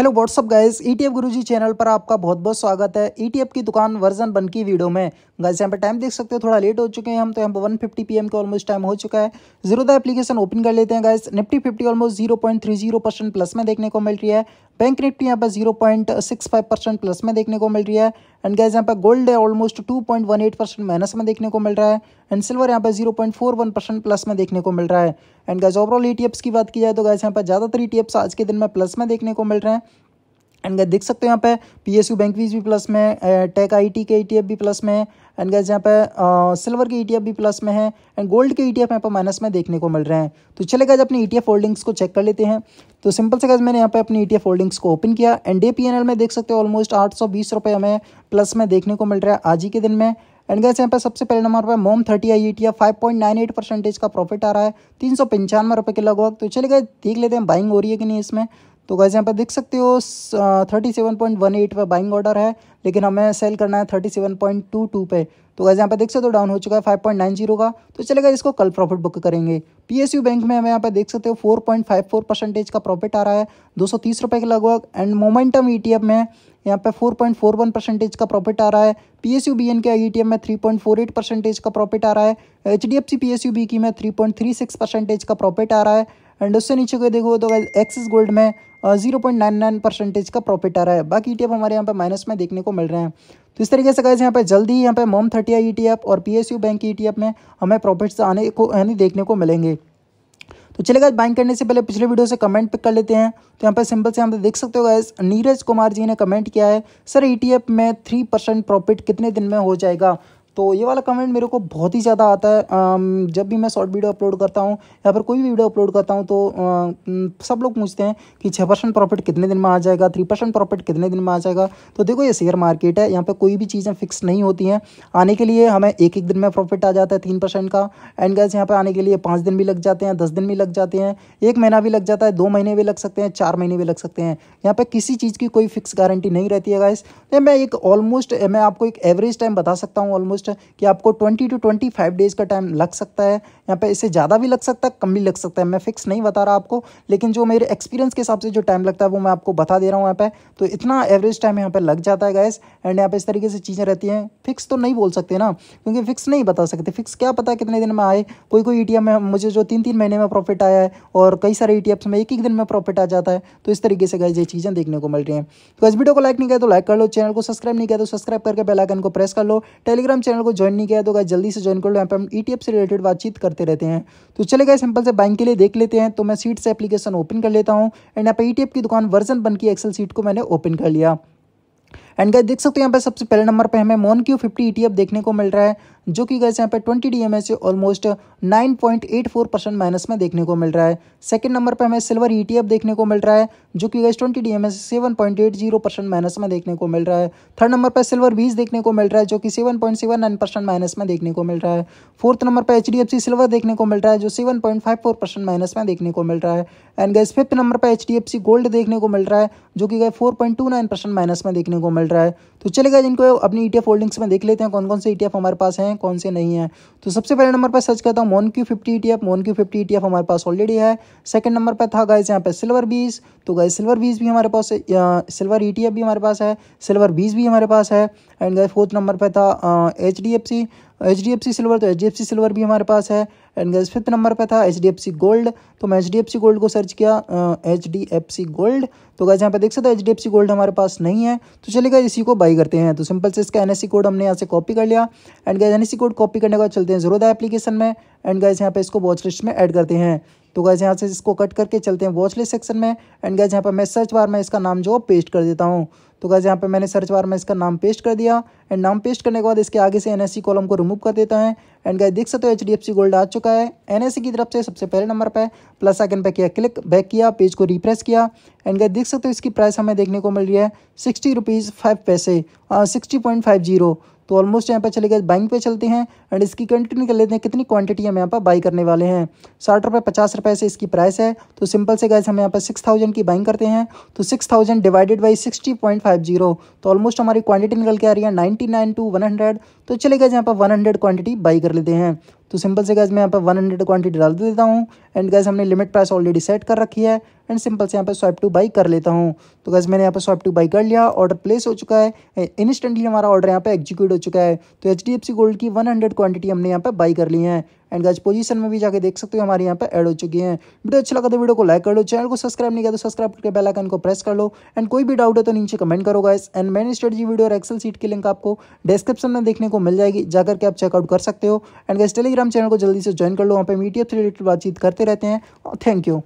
hello WhatsApp guys ETF Guruji channel पर आपका बहुत बहुत स्वागत है ईटीएफ e की दुकान वर्जन बन की वीडियो में गाइस यहाँ पे टाइम देख सकते हो थोड़ा लेट हो चुके हैं हम तो यहाँ पर वन फिफ्टी पी के ऑलमोस्ट टाइम हो चुका है जीरो एप्लीकेशन ओपन कर लेते हैं guys Nifty fifty almost zero point three zero percent plus में देखने को मिल रही है बैंक निफ्टी यहाँ पर zero point six five percent plus में देखने को मिल रही है एंड गैस यहाँ पर गोल्ड है almost two point one eight percent minus में देखने को मिल रहा है एंड सिल्वर यहाँ पर zero point four one percent plus में देखने को मिल रहा है एंड गैस ओवरऑल ई की बात की जाए तो गैस यहाँ पर ज़्यादातर ई e आज के दिन में प्लस में देखने को मिल रहे हैं एंड देख सकते हो यहाँ पे पी एस यू बैंक भी प्लस में टेक आई टी के ई टी एफ भी प्लस में है एंड गैस यहाँ पे सिल्वर के ई टी एफ भी प्लस में है एंड गोल्ड के ई टी एफ यहाँ पर माइनस में देखने को मिल रहे हैं तो चले गए अपनी ई टी एफ होल्डिंग्स को चेक कर लेते हैं तो सिंपल से गैस मैंने यहाँ पे अपनी ई टी एफ होल्डिंग्स को ओपन किया and day P N L में देख सकते हो ऑलमोस्ट आठ सौ बीस रुपये हमें प्लस में देखने को मिल रहा है आज ही के दिन में एंड गैस यहाँ पे सबसे पहले नंबर पर mom thirty I E T F five point nine eight percentage का प्रॉफिट आ रहा है तीन सौ पंचानवे रुपये के लगभग तो चले गए देख लेते हैं बाइंग हो रही है कि नहीं इसमें तो गैस यहाँ पर देख सकते हो thirty seven point one eight पर बाइंग ऑर्डर है लेकिन हमें सेल करना है thirty seven point two two पे तो गैस यहाँ पर देख सकते हो डाउन हो चुका है फाइव पॉइंट नाइन जीरो का तो चलेगा इसको कल प्रॉफिट बुक करेंगे पीएसयू बैंक में हमें यहाँ पर देख सकते हो four point five four percentage का प्रॉफिट आ रहा है दो सौ तीस रुपये के लगभग एंड मोमेंटम एफ में यहाँ पर four point four one percentage का प्रॉफिट आ रहा है P S U B N K E में एट परसेंटेज का प्रॉफिट आ रहा है H D F C P S U B की में सिक्स परसेंटेज का प्रॉफिट आ रहा है एंड उससे नीचे को देखो तो एक्सिस गोल्ड में zero point nine nine percentage का प्रॉफिट आ रहा है बाकी ई हमारे यहाँ पर माइनस में देखने को मिल रहे हैं तो इस तरीके से गए यहाँ पे जल्दी ही यहाँ पे मोम थर्टिया ई और पी बैंक की ई में हमें प्रॉफिट्स आने को यानी देखने को मिलेंगे तो चलेगा बाइंग करने से पहले पिछले वीडियो से कमेंट पिक कर लेते हैं तो यहाँ पर सिंपल से हम देख सकते हो गैस नीरज कुमार जी ने कमेंट किया है सर ई e में थ्री परसेंट प्रॉफिट कितने दिन में हो जाएगा तो ये वाला कमेंट मेरे को बहुत ही ज़्यादा आता है जब भी मैं शॉर्ट वीडियो अपलोड करता हूँ या फिर कोई भी वीडियो अपलोड करता हूँ तो सब लोग पूछते हैं कि छः परसेंट प्रॉफिट कितने दिन में आ जाएगा थ्री परसेंट प्रॉफिट कितने दिन में आ जाएगा तो देखो ये शेयर मार्केट है यहाँ पर कोई भी चीज़ें फिक्स नहीं होती हैं आने के लिए हमें एक एक दिन में प्रॉफिट आ जाता है तीन परसेंट का एंड गैस यहाँ पर आने के लिए पाँच दिन भी लग जाते हैं दस दिन भी लग जाते हैं एक महीना भी लग जाता है दो महीने भी लग सकते हैं चार महीने भी लग सकते हैं यहाँ पर किसी चीज़ की कोई फिक्स गारंटी नहीं रहती है गाइस तो मैं एक ऑलमोस्ट मैं आपको एक एवरेज टाइम बता सकता हूँ ऑलमोस्ट है कि आपको twenty two twenty five days का टाइम लग सकता है यहाँ पे इससे ज़्यादा भी लग सकता है कम भी लग सकता है मैं फिक्स नहीं बता रहा आपको लेकिन जो मेरे एक्सपीरियंस के हिसाब से जो टाइम लगता है वो मैं आपको बता दे रहा हूँ यहाँ पे तो इतना एवरेज टाइम यहाँ पर लग जाता है गैस एंड यहाँ पे इस तरीके से चीज़ें रहती हैं फिक्स तो नहीं बोल सकते ना क्योंकि फिक्स नहीं बता सकते फिक्स क्या पता कितने दिन में आए कोई कोई ई में मुझे जो तीन तीन महीने में प्रॉफिट आया है और कई सारे ई में एक एक दिन में प्रॉफिट आ जाता है तो इस तरीके से गैस ये चीज़ें देखने को मिल रही हैं तो इस वीडियो को लाइक नहीं किया तो लाइक कर लो चैनल को सब्सक्राइब नहीं किया तो सब्सक्राइब करके बेलाइकन को प्रेस कर लो टेलीग्राम चैनल को ज्वाइन नहीं किया तो गाइस जल्दी से ज्वाइन कर लो यहाँ पर हम ई e से रिलेटेड बातचीत करते रहते हैं तो चले गए सिंपल से बैंक के लिए देख लेते हैं तो मैं सीट से एप्लीकेशन ओपन कर लेता हूँ एंड यहाँ पर ई e की दुकान वर्जन बन की एक्सल सीट को मैंने ओपन कर लिया एंड गए देख सकते हो यहाँ पे सबसे पहले नंबर पे हमें मोन क्यू फिफ्टी ई देखने को मिल रहा है जो कि गैस यहाँ पे twenty D M S almost nine point eight four percent minus में देखने को मिल रहा है सेकंड नंबर पे हमें सिल्वर ई देखने को मिल रहा है जो कि guys twenty D M S seven point eight zero percent minus में देखने को मिल रहा है थर्ड नंबर पर सिल्वर बीस देखने को मिल रहा है जो कि seven point seven nine percent minus में देखने को मिल रहा है फोर्थ नंबर पर H D F C silver देखने को मिल रहा है जो seven point five four percent minus में देखने को मिल रहा है एंड गैस फिफ्थ नंबर पर H D F C gold देखने को मिल रहा है जो कि गए four point two nine percent minus में देखने को मिल रहा है तो चलेगा जिनको अपनी ई e होल्डिंग्स में देख लेते हैं कौन कौन से ई e हमारे पास हैं कौन से नहीं हैं तो सबसे पहले नंबर पर सर्च करता हूँ mon Q fifty E T F mon Q fifty E हमारे पास ऑलरेडी है सेकंड नंबर पर था गाइस यहाँ पे सिल्वर बीस तो गाइस सिल्वर बीस भी हमारे पास सिल्वर ई e भी हमारे पास है सिल्वर बीस भी हमारे पास है एंड गाइस फोर्थ नंबर पर था H H D F C silver तो H D F C silver भी हमारे पास है एंड गैस फिफ्थ नंबर पर था H D F C gold तो मैं H D F C gold को सर्च किया H D F C gold तो गैस यहाँ पे देख सकते हैं H D F C gold हमारे पास नहीं है तो चलेगा इसी को बाई करते हैं तो सिंपल से इसका एन एस सी कोड हमने यहाँ से कॉपी कर लिया and guys N S C code copy करने के बाद चलते हैं है एप्लीकेशन में एंड गैस यहाँ पे इसको वॉच लिस्ट में ऐड करते हैं तो गैस यहाँ से इसको कट करके चलते हैं वॉच लिस्ट सेक्शन में एंड गैस यहाँ पर मैं सर्च बार में इसका नाम जो पेस्ट कर देता हूँ तो गैस यहाँ पे मैंने सर्च बार में इसका नाम पेस्ट कर दिया एंड नाम पेस्ट करने के बाद इसके आगे से एन कॉलम को रिमूव कर देता है एंड गैस देख सकते हो H D F C gold आ चुका है एन की तरफ से सबसे पहले नंबर पर प्लस आइकन पर किया क्लिक बैक किया पेज को रिप्रेस किया एंड गैस देख सकते हो इसकी प्राइस हमें देखने को मिल रही है सिक्सटी रुपीज़ फाइव पैसे सिक्सटी पॉइंट फाइव जीरो तो ऑलमोस्ट यहाँ पर चले गए बाइंग पे चलते हैं एंड इसकी कंटिन्यू कर लेते हैं कितनी क्वांटिटी हम यहाँ पर बाई करने वाले हैं साठ रुपये पचास रुपये से इसकी प्राइस है तो सिंपल से गैस हम यहाँ पर सिक्स थाउजेंड की बाइंग करते हैं तो six thousand divided by sixty point five zero तो ऑलमोस्ट हमारी क्वांटिटी निकल के आ रही है ninety nine to one hundred तो चले गए यहाँ पर वन हंड्रेड क्वान्टिटी बाई कर लेते हैं तो सिंपल से गैस मैं यहाँ पर वन हंड्रेड क्वान्टिटी डाल देता हूँ एंड गैस हमने लिमिट प्राइस ऑलरेडी सेट कर रखी है एंड सिंपल से यहाँ पर स्वाइप टू बाई कर लेता हूँ तो गैस मैंने यहाँ पर स्वाइप टू बाई कर लिया ऑर्डर प्लेस हो चुका है इंस्टेंटली हमारा ऑर्डर यहाँ पर एग्जीक्यूट हो चुका है तो H D F C gold की वन हंड्रेड हमने यहाँ पर बाई कर ली है एंड गाइज पोजीशन में भी जाके देख सकते हो हमारे यहाँ पर ऐड हो चुकी है वीडियो अच्छा लगा तो वीडियो को लाइक कर लो चैनल को सब्सक्राइब नहीं किया तो सब्सक्राइब करके बेल आइकन को प्रेस कर लो एंड कोई भी डाउट है तो नीचे कमेंट करो guys and main strategy video और एक्सेल सीट की लिंक आपको डिस्क्रिप्शन में देखने को मिल जाएगी जाकर के आप चेकआउट कर सकते हो एंड गाइस टेलीग्राम चैनल को जल्दी से ज्वाइन कर लो वहाँ पर मीडिया से रिलेटेड बातचीत करते रहते हैं थैंक यू